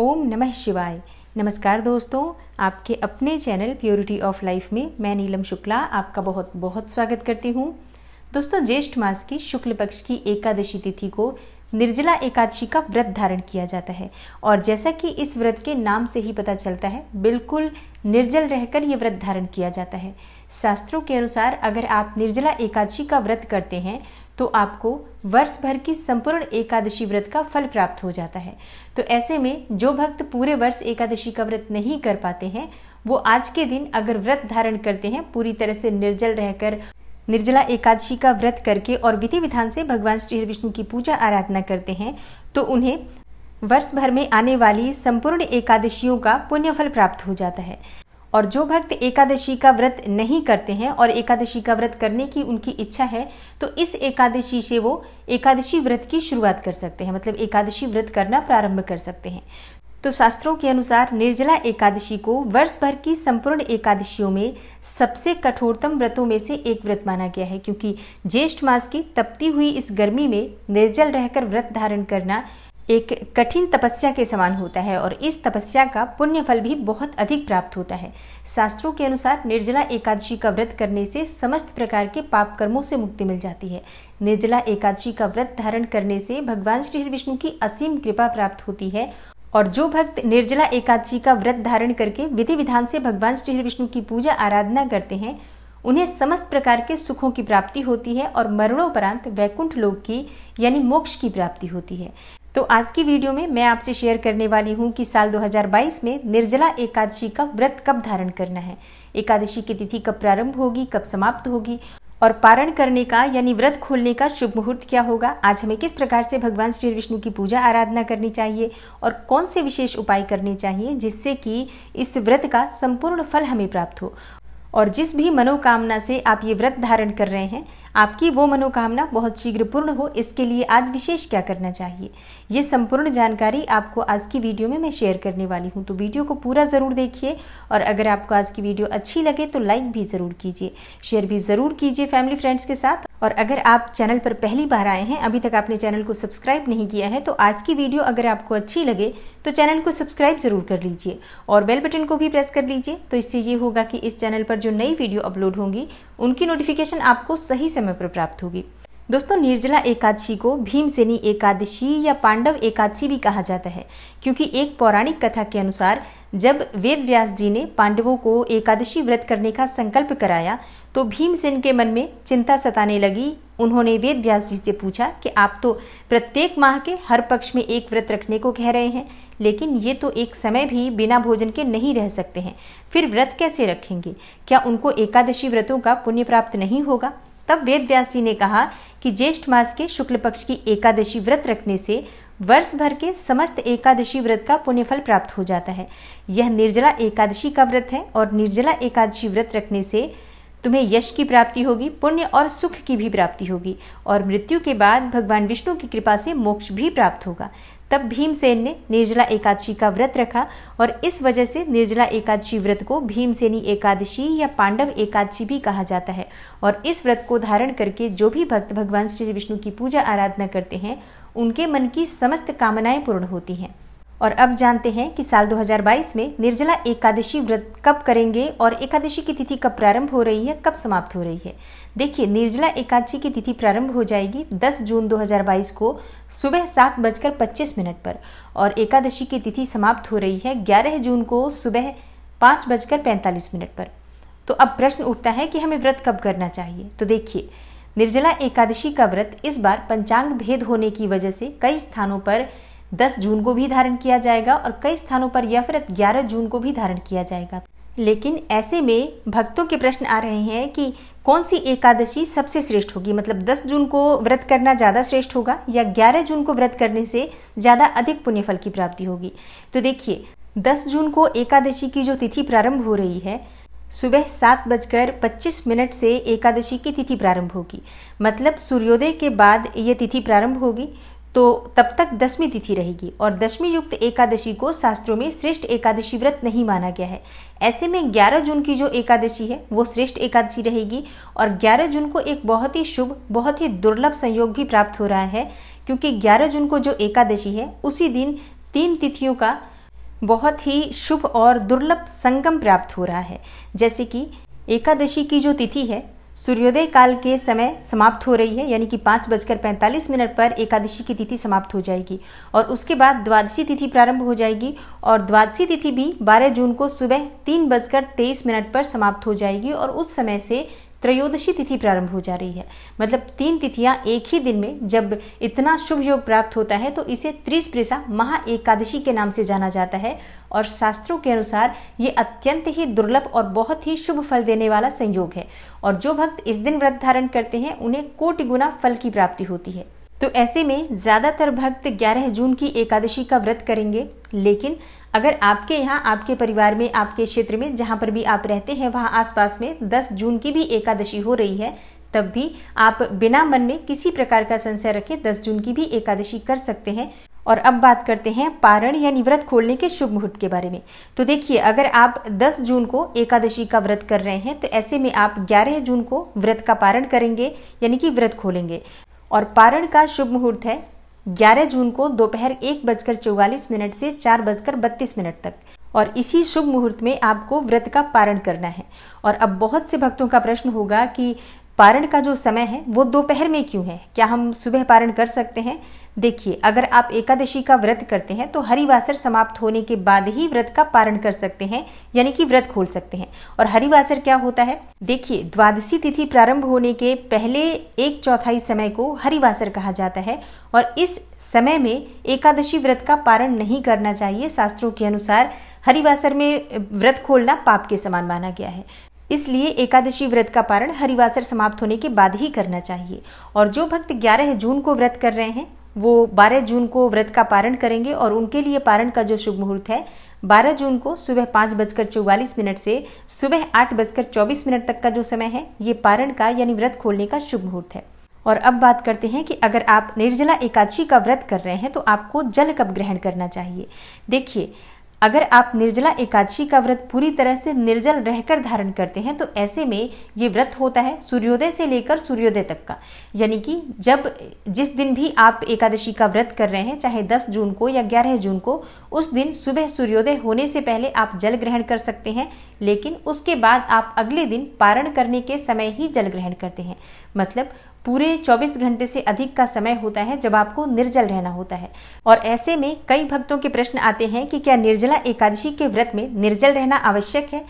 ओम नमः शिवाय नमस्कार दोस्तों आपके अपने चैनल प्योरिटी ऑफ लाइफ में मैं नीलम शुक्ला आपका बहुत बहुत स्वागत करती हूँ दोस्तों ज्येष्ठ मास की शुक्ल पक्ष की एकादशी तिथि को निर्जला एकादशी का व्रत धारण किया जाता है और जैसा कि इस व्रत के नाम से ही पता चलता है बिल्कुल निर्जल रहकर ये व्रत धारण किया जाता है शास्त्रों के अनुसार अगर आप निर्जला एकादशी का व्रत करते हैं तो आपको वर्ष भर की संपूर्ण एकादशी व्रत का फल प्राप्त हो जाता है तो ऐसे में जो भक्त पूरे वर्ष एकादशी का व्रत नहीं कर पाते हैं वो आज के दिन अगर व्रत धारण करते हैं पूरी तरह से निर्जल रहकर निर्जला एकादशी का व्रत करके और विधि विधान से भगवान श्री विष्णु की पूजा आराधना करते हैं तो उन्हें वर्ष भर में आने वाली संपूर्ण एकादशियों का पुण्यफल प्राप्त हो जाता है और जो भक्त एकादशी का व्रत नहीं करते हैं और एकादशी का व्रत करने की उनकी इच्छा है तो इस एकादशी से वो एकादशी व्रत की शुरुआत कर सकते हैं मतलब एकादशी व्रत करना प्रारंभ कर सकते हैं तो शास्त्रों के अनुसार निर्जला एकादशी को वर्ष भर की संपूर्ण एकादशियों में सबसे कठोरतम व्रतों में से एक व्रत माना गया है क्योंकि ज्येष्ठ मास की तपती हुई इस गर्मी में निर्जल रहकर व्रत धारण करना एक कठिन तपस्या के समान होता है और इस तपस्या का पुण्य फल भी बहुत अधिक प्राप्त होता है शास्त्रों के अनुसार निर्जला एकादशी का व्रत करने से समस्त प्रकार के पाप कर्मों से मुक्ति मिल जाती है निर्जला एकादशी का व्रत धारण करने से भगवान श्री विष्णु की असीम कृपा प्राप्त होती है और जो भक्त निर्जला एकादशी का व्रत धारण करके विधि विधान से भगवान श्री विष्णु की पूजा आराधना करते हैं उन्हें समस्त प्रकार के सुखों की प्राप्ति होती है और मरणोपरांत वैकुंठ लोक की यानी मोक्ष की प्राप्ति होती है तो आज की वीडियो में मैं आपसे शेयर करने वाली हूँ कि साल 2022 में निर्जला एकादशी का व्रत कब धारण करना है एकादशी की तिथि कब प्रारंभ होगी कब समाप्त होगी और पारण करने का यानी व्रत खोलने का शुभ मुहूर्त क्या होगा आज हमें किस प्रकार से भगवान श्री विष्णु की पूजा आराधना करनी चाहिए और कौन से विशेष उपाय करने चाहिए जिससे कि इस व्रत का संपूर्ण फल हमें प्राप्त हो और जिस भी मनोकामना से आप ये व्रत धारण कर रहे हैं आपकी वो मनोकामना बहुत शीघ्र पूर्ण हो इसके लिए आज विशेष क्या करना चाहिए ये संपूर्ण जानकारी आपको आज की वीडियो में मैं शेयर करने वाली हूँ तो वीडियो को पूरा ज़रूर देखिए और अगर आपको आज की वीडियो अच्छी लगे तो लाइक भी ज़रूर कीजिए शेयर भी ज़रूर कीजिए फैमिली फ्रेंड्स के साथ और अगर आप चैनल पर पहली बार आए हैं अभी तक आपने चैनल को सब्सक्राइब नहीं किया है तो आज की वीडियो अगर आपको अच्छी लगे तो चैनल को सब्सक्राइब जरूर कर लीजिए और बेल बटन को भी प्रेस कर लीजिए तो इससे ये होगा कि इस चैनल पर जो नई वीडियो अपलोड होंगी उनकी नोटिफिकेशन आपको सही समय समय पर प्राप्त होगी दोस्तों निर्जला एकादशी को भीमसेनी एकादशी या पांडव एकादशी भी कहा जाता है क्योंकि एक पौराणिक कथा के अनुसार जब वेद व्यास जी ने पांडवों को एकादशी व्रत करने का संकल्प कराया तो भीमसेन के मन में चिंता सताने लगी उन्होंने वेद व्यास जी से पूछा कि आप तो प्रत्येक माह के हर पक्ष में एक व्रत रखने को कह रहे हैं लेकिन ये तो एक समय भी बिना भोजन के नहीं रह सकते हैं फिर व्रत कैसे रखेंगे क्या उनको एकादशी व्रतों का पुण्य प्राप्त नहीं होगा तब वेद व्यास जी ने कहा कि ज्येष्ठ मास के शुक्ल पक्ष की एकादशी व्रत रखने से वर्ष भर के समस्त एकादशी व्रत का पुण्यफल प्राप्त हो जाता है यह निर्जला एकादशी का व्रत है और निर्जला एकादशी व्रत रखने से तुम्हें यश की प्राप्ति होगी पुण्य और सुख की भी प्राप्ति होगी और मृत्यु के बाद भगवान विष्णु की कृपा से मोक्ष भी प्राप्त होगा तब भीमसेन ने निर्जला एकादशी का व्रत रखा और इस वजह से निर्जला एकादशी व्रत को भीमसेनी एकादशी या पांडव एकादशी भी कहा जाता है और इस व्रत को धारण करके जो भी भक्त भगवान श्री विष्णु की पूजा आराधना करते हैं उनके मन की समस्त कामनाएं पूर्ण होती हैं और अब जानते हैं कि साल 2022 में निर्जला एकादशी व्रत कब करेंगे और एकादशी की तिथि कब प्रारंभ हो रही है कब समाप्त हो रही है देखिए निर्जला एकादशी की तिथि प्रारंभ हो जाएगी 10 जून 2022 को सुबह सात बजकर पच्चीस मिनट पर और एकादशी की तिथि समाप्त हो रही है 11 जून को सुबह पाँच बजकर पैंतालीस मिनट पर तो अब प्रश्न उठता है कि हमें व्रत कब करना चाहिए तो देखिए निर्जला एकादशी का व्रत इस बार पंचांग भेद होने की वजह से कई स्थानों पर 10 जून को भी धारण किया जाएगा और कई स्थानों पर यह व्रत 11 जून को भी धारण किया जाएगा लेकिन ऐसे में भक्तों के प्रश्न आ रहे हैं कि कौन सी एकादशी सबसे श्रेष्ठ होगी मतलब 10 जून को व्रत करना ज़्यादा श्रेष्ठ होगा या 11 जून को व्रत करने से ज़्यादा अधिक पुण्यफल की प्राप्ति होगी तो देखिए 10 जून को एकादशी की जो तिथि प्रारंभ हो रही है सुबह सात बजकर पच्चीस मिनट से एकादशी की तिथि प्रारंभ होगी मतलब सूर्योदय के बाद ये तिथि प्रारंभ होगी तो तब तक दसवीं तिथि रहेगी और दसवीं युक्त एकादशी को शास्त्रों में श्रेष्ठ एकादशी व्रत नहीं माना गया है ऐसे में 11 जून की जो एकादशी है वो श्रेष्ठ एकादशी रहेगी और 11 जून को एक बहुत ही शुभ बहुत ही दुर्लभ संयोग भी प्राप्त हो रहा है क्योंकि 11 जून को जो एकादशी है उसी दिन तीन तिथियों का बहुत ही शुभ और दुर्लभ संगम प्राप्त हो रहा है जैसे कि एकादशी की जो तिथि है सूर्योदय काल के समय समाप्त हो रही है यानी कि पाँच बजकर पैंतालीस मिनट पर एकादशी की तिथि समाप्त हो जाएगी और उसके बाद द्वादशी तिथि प्रारंभ हो जाएगी और द्वादशी तिथि भी 12 जून को सुबह तीन बजकर तेईस मिनट पर समाप्त हो जाएगी और उस समय से त्रयोदशी तिथि प्रारंभ हो जा रही है मतलब तीन तिथियां एक ही दिन में जब इतना शुभ योग प्राप्त होता है तो इसे त्रिस्प्रेसा महा एकादशी के नाम से जाना जाता है और शास्त्रों के अनुसार ये अत्यंत ही दुर्लभ और बहुत ही शुभ फल देने वाला संयोग है और जो भक्त इस दिन व्रत धारण करते हैं उन्हें कोटि गुना फल की प्राप्ति होती है तो ऐसे में ज़्यादातर भक्त 11 जून की एकादशी का व्रत करेंगे लेकिन अगर आपके यहाँ आपके परिवार में आपके क्षेत्र में जहाँ पर भी आप रहते हैं वहाँ आसपास में 10 जून की भी एकादशी हो रही है तब भी आप बिना मन में किसी प्रकार का संशय रखे 10 जून की भी एकादशी कर सकते हैं और अब बात करते हैं पारण यानी व्रत खोलने के शुभ मुहूर्त के बारे में तो देखिए अगर आप 10 जून को एकादशी का व्रत कर रहे हैं तो ऐसे में आप 11 जून को व्रत का पारण करेंगे यानी कि व्रत खोलेंगे और पारण का शुभ मुहूर्त है 11 जून को दोपहर एक बजकर चौवालीस मिनट से चार बजकर बत्तीस मिनट तक और इसी शुभ मुहूर्त में आपको व्रत का पारण करना है और अब बहुत से भक्तों का प्रश्न होगा कि पारण का जो समय है वो दोपहर में क्यों है क्या हम सुबह पारण कर सकते हैं देखिए अगर आप एकादशी का व्रत करते हैं तो हरिवासर समाप्त होने के बाद ही व्रत का पारण कर सकते हैं यानी कि व्रत खोल सकते हैं और हरिवासर क्या होता है देखिए द्वादशी तिथि प्रारंभ होने के पहले एक चौथाई समय को हरिवासर कहा जाता है और इस समय में एकादशी व्रत का पारण नहीं करना चाहिए शास्त्रों के अनुसार हरिवासर में व्रत खोलना पाप के समान माना गया है इसलिए एकादशी व्रत का पारण हरिवासर समाप्त होने के बाद ही करना चाहिए और जो भक्त 11 जून को व्रत कर रहे हैं वो 12 जून को व्रत का पारण करेंगे और उनके लिए पारण का जो शुभ मुहूर्त है 12 जून को सुबह पाँच बजकर चौवालीस मिनट से सुबह आठ बजकर चौबीस मिनट तक का जो समय है ये पारण का यानी व्रत खोलने का शुभ मुहूर्त है और अब बात करते हैं कि अगर आप निर्जला एकादशी का व्रत कर रहे हैं तो आपको जल कब ग्रहण करना चाहिए देखिए अगर आप निर्जला एकादशी का व्रत पूरी तरह से निर्जल रहकर धारण करते हैं तो ऐसे में ये व्रत होता है सूर्योदय से लेकर सूर्योदय तक का यानी कि जब जिस दिन भी आप एकादशी का व्रत कर रहे हैं चाहे 10 जून को या 11 जून को उस दिन सुबह सूर्योदय होने से पहले आप जल ग्रहण कर सकते हैं लेकिन उसके बाद आप अगले दिन पारण करने के समय ही जल ग्रहण करते हैं मतलब पूरे 24 घंटे से अधिक का समय होता है जब आपको निर्जल रहना होता है और ऐसे में कई भक्तों के प्रश्न आते हैं कि क्या निर्जला एकादशी के व्रत में निर्जल रहना आवश्यक है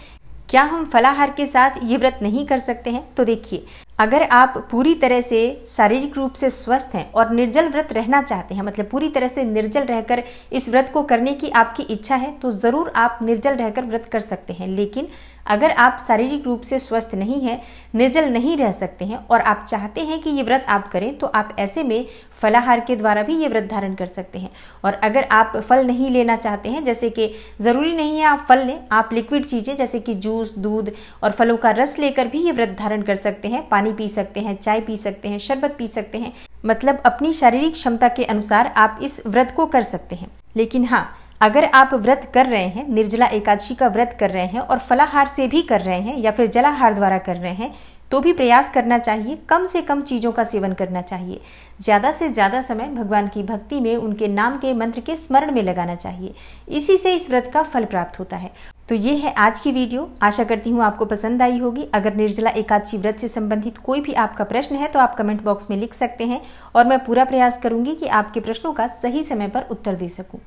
क्या हम फलाहार के साथ ये व्रत नहीं कर सकते हैं तो देखिए अगर आप पूरी तरह से शारीरिक रूप से स्वस्थ हैं और निर्जल व्रत रहना चाहते हैं मतलब पूरी तरह से निर्जल रहकर इस व्रत को करने की आपकी इच्छा है तो ज़रूर आप निर्जल रहकर व्रत कर सकते हैं लेकिन अगर आप शारीरिक रूप से स्वस्थ नहीं हैं निर्जल नहीं रह सकते हैं और आप चाहते हैं कि ये व्रत आप करें तो आप ऐसे में फलाहार के द्वारा भी ये व्रत धारण कर सकते हैं और अगर आप फल नहीं लेना चाहते हैं जैसे कि ज़रूरी नहीं है आप फल लें आप लिक्विड चीज़ें जैसे कि जूस दूध और फलों का रस लेकर भी ये व्रत धारण कर सकते हैं पानी पी सकते हैं चाय पी सकते हैं शरबत पी सकते हैं मतलब अपनी शारीरिक क्षमता के अनुसार आप इस व्रत को कर सकते हैं लेकिन हाँ अगर आप व्रत कर रहे हैं निर्जला एकादशी का व्रत कर रहे हैं और फलाहार से भी कर रहे हैं या फिर जलाहार द्वारा कर रहे हैं तो भी प्रयास करना चाहिए कम से कम चीज़ों का सेवन करना चाहिए ज़्यादा से ज़्यादा समय भगवान की भक्ति में उनके नाम के मंत्र के स्मरण में लगाना चाहिए इसी से इस व्रत का फल प्राप्त होता है तो ये है आज की वीडियो आशा करती हूँ आपको पसंद आई होगी अगर निर्जला एकादशी व्रत से संबंधित कोई भी आपका प्रश्न है तो आप कमेंट बॉक्स में लिख सकते हैं और मैं पूरा प्रयास करूँगी कि आपके प्रश्नों का सही समय पर उत्तर दे सकूँ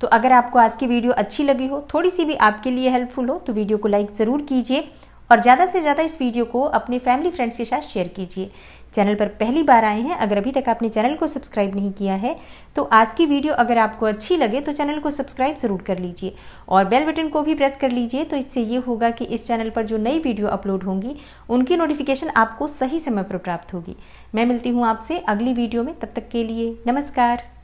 तो अगर आपको आज की वीडियो अच्छी लगी हो थोड़ी सी भी आपके लिए हेल्पफुल हो तो वीडियो को लाइक ज़रूर कीजिए और ज़्यादा से ज़्यादा इस वीडियो को अपने फैमिली फ्रेंड्स के साथ शेयर कीजिए चैनल पर पहली बार आए हैं अगर अभी तक आपने चैनल को सब्सक्राइब नहीं किया है तो आज की वीडियो अगर आपको अच्छी लगे तो चैनल को सब्सक्राइब ज़रूर कर लीजिए और बेल बटन को भी प्रेस कर लीजिए तो इससे ये होगा कि इस चैनल पर जो नई वीडियो अपलोड होंगी उनकी नोटिफिकेशन आपको सही समय पर प्राप्त होगी मैं मिलती हूँ आपसे अगली वीडियो में तब तक के लिए नमस्कार